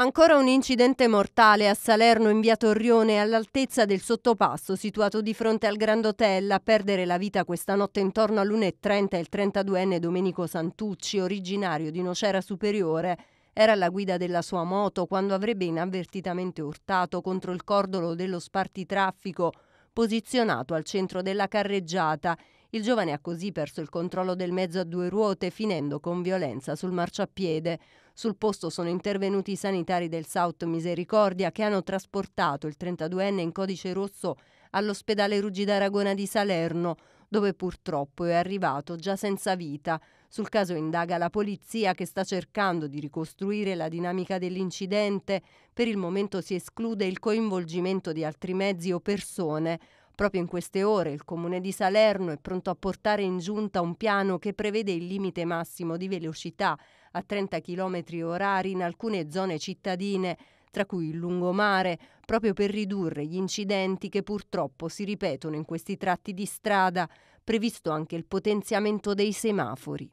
Ancora un incidente mortale a Salerno in via Torrione all'altezza del sottopasso situato di fronte al Grand Hotel. A perdere la vita questa notte intorno all'1.30 il 32enne Domenico Santucci, originario di Nocera Superiore, era alla guida della sua moto quando avrebbe inavvertitamente urtato contro il cordolo dello spartitraffico posizionato al centro della carreggiata il giovane ha così perso il controllo del mezzo a due ruote, finendo con violenza sul marciapiede. Sul posto sono intervenuti i sanitari del South Misericordia che hanno trasportato il 32enne in codice rosso all'ospedale Ruggi d'Aragona di Salerno, dove purtroppo è arrivato già senza vita. Sul caso indaga la polizia che sta cercando di ricostruire la dinamica dell'incidente. Per il momento si esclude il coinvolgimento di altri mezzi o persone. Proprio in queste ore il Comune di Salerno è pronto a portare in giunta un piano che prevede il limite massimo di velocità a 30 km orari in alcune zone cittadine, tra cui il lungomare, proprio per ridurre gli incidenti che purtroppo si ripetono in questi tratti di strada, previsto anche il potenziamento dei semafori.